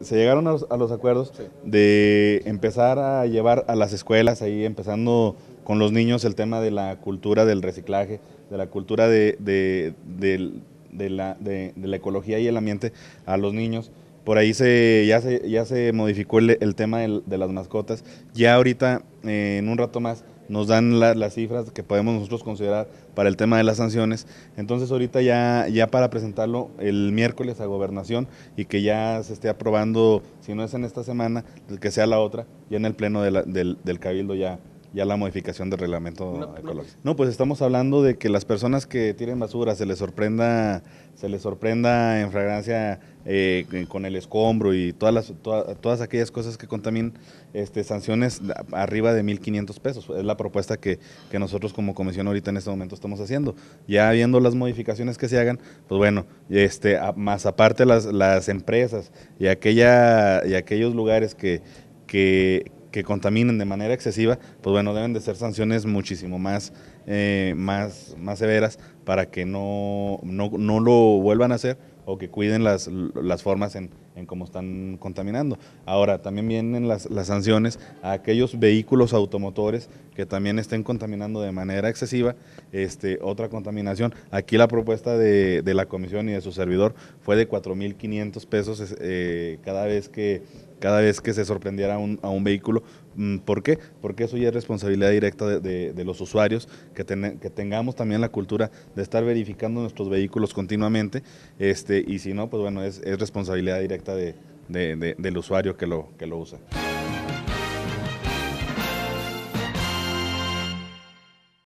se llegaron a los, acuerdos de empezar a llevar a las escuelas ahí, empezando con los niños el tema de la cultura del reciclaje, de la cultura de, de, de la, ecología y el ambiente a los niños. Por ahí se, ya, se, ya se modificó el, tema de, las mascotas. Ya ahorita, eh, en un rato más, nos dan las cifras que podemos nosotros considerar para el tema de las sanciones. Entonces ahorita ya, ya para presentarlo el miércoles a gobernación y que ya se esté aprobando, si no es en esta semana, que sea la otra, ya en el pleno del, del cabildo ya ya la modificación del reglamento no, ecológico. No. pues estamos hablando de que las personas que tienen basura se les sorprenda, se les sorprenda en fragancia eh, con el escombro y todas las, todas aquellas cosas que contaminan, este, sanciones arriba de 1.500 pesos. Es la propuesta que, nosotros como comisión ahorita en este momento estamos haciendo. Ya viendo las modificaciones que se hagan, pues bueno, este, más aparte las, empresas y aquella y aquellos lugares que que, que contaminen de manera excesiva, pues bueno, deben de ser sanciones muchísimo más, eh, más, más severas para que no, no, lo vuelvan a hacer o que cuiden las formas en, en cómo están contaminando. Ahora, también vienen las, sanciones a aquellos vehículos automotores que también estén contaminando de manera excesiva este, otra contaminación. Aquí la propuesta de, la comisión y de su servidor fue de 4.500 pesos eh, cada vez que cada vez que se sorprendiera a un vehículo. Mm, ¿Por qué? Porque eso ya es responsabilidad directa de, los usuarios, que, que, tengamos también la cultura de estar verificando nuestros vehículos continuamente, este, y si no, pues bueno, es responsabilidad directa del usuario que lo, que lo usa.